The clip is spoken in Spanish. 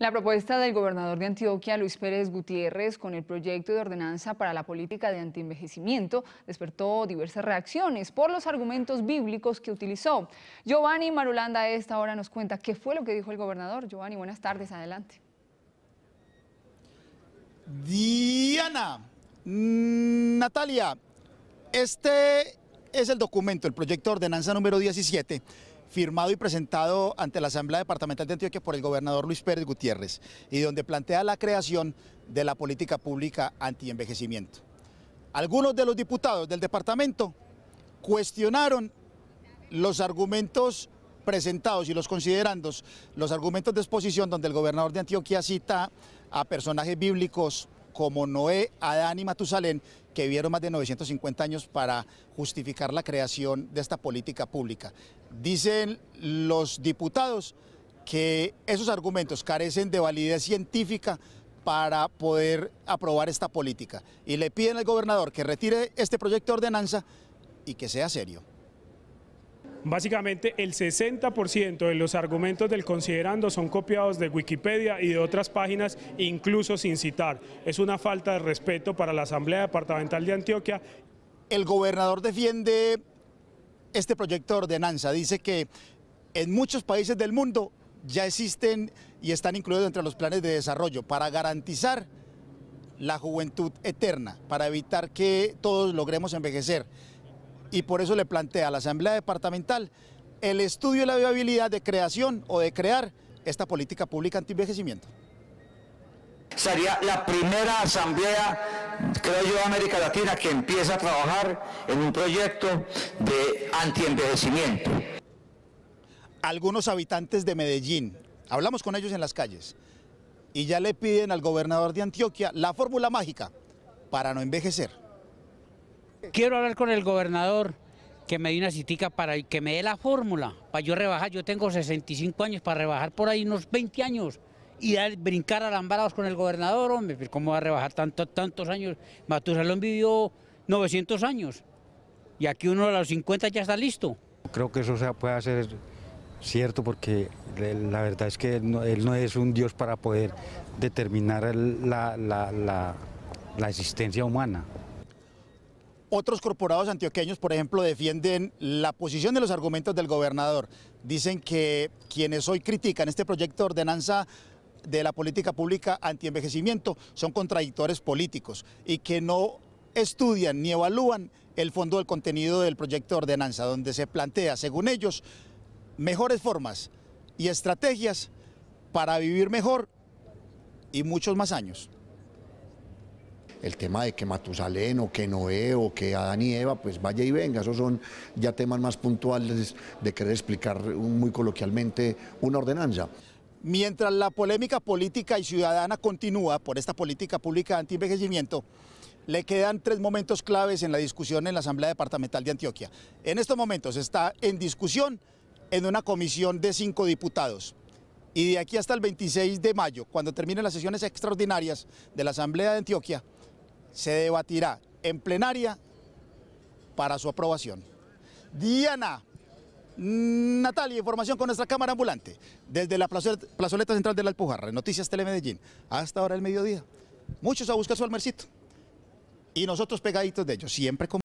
La propuesta del gobernador de Antioquia, Luis Pérez Gutiérrez, con el proyecto de ordenanza para la política de antienvejecimiento despertó diversas reacciones por los argumentos bíblicos que utilizó. Giovanni Marulanda a esta hora nos cuenta qué fue lo que dijo el gobernador. Giovanni, buenas tardes, adelante. Diana, Natalia, este es el documento, el proyecto de ordenanza número 17 firmado y presentado ante la Asamblea Departamental de Antioquia por el gobernador Luis Pérez Gutiérrez y donde plantea la creación de la política pública anti-envejecimiento. Algunos de los diputados del departamento cuestionaron los argumentos presentados y los considerandos, los argumentos de exposición donde el gobernador de Antioquia cita a personajes bíblicos, como Noé, Adán y Matusalén, que vivieron más de 950 años para justificar la creación de esta política pública. Dicen los diputados que esos argumentos carecen de validez científica para poder aprobar esta política y le piden al gobernador que retire este proyecto de ordenanza y que sea serio. Básicamente el 60% de los argumentos del considerando son copiados de Wikipedia y de otras páginas, incluso sin citar. Es una falta de respeto para la Asamblea Departamental de Antioquia. El gobernador defiende este proyecto de ordenanza. Dice que en muchos países del mundo ya existen y están incluidos entre los planes de desarrollo para garantizar la juventud eterna, para evitar que todos logremos envejecer y por eso le plantea a la Asamblea Departamental el estudio de la viabilidad de creación o de crear esta política pública anti-envejecimiento. Sería la primera asamblea, creo yo, de América Latina que empieza a trabajar en un proyecto de antienvejecimiento. Algunos habitantes de Medellín, hablamos con ellos en las calles, y ya le piden al gobernador de Antioquia la fórmula mágica para no envejecer. Quiero hablar con el gobernador que me dé una citica para que me dé la fórmula para yo rebajar. Yo tengo 65 años para rebajar por ahí unos 20 años y brincar alambrados con el gobernador, hombre, pues, ¿cómo va a rebajar tanto, tantos años? Matusalón vivió 900 años y aquí uno de los 50 ya está listo. Creo que eso se puede hacer cierto porque la verdad es que él no, es un dios para poder determinar la existencia humana. Otros corporados antioqueños, por ejemplo, defienden la posición de los argumentos del gobernador. Dicen que quienes hoy critican este proyecto de ordenanza de la política pública antienvejecimiento son contradictores políticos y que no estudian ni evalúan el fondo del contenido del proyecto de ordenanza, donde se plantea, según ellos, mejores formas y estrategias para vivir mejor y muchos más años el tema de que Matusalén o que Noé o que Adán y Eva, pues vaya y venga, esos son ya temas más puntuales de querer explicar muy coloquialmente una ordenanza. Mientras la polémica política y ciudadana continúa por esta política pública de antienvejecimiento, le quedan tres momentos claves en la discusión en la Asamblea Departamental de Antioquia. En estos momentos está en discusión en una comisión de cinco diputados. Y de aquí hasta el 26 de mayo, cuando terminen las sesiones extraordinarias de la Asamblea de Antioquia, se debatirá en plenaria para su aprobación. Diana, mm, Natalia, información con nuestra cámara ambulante, desde la plazoleta central de la Alpujarra, Noticias Telemedellín, hasta ahora el mediodía. Muchos a buscar su almercito y nosotros pegaditos de ellos, siempre con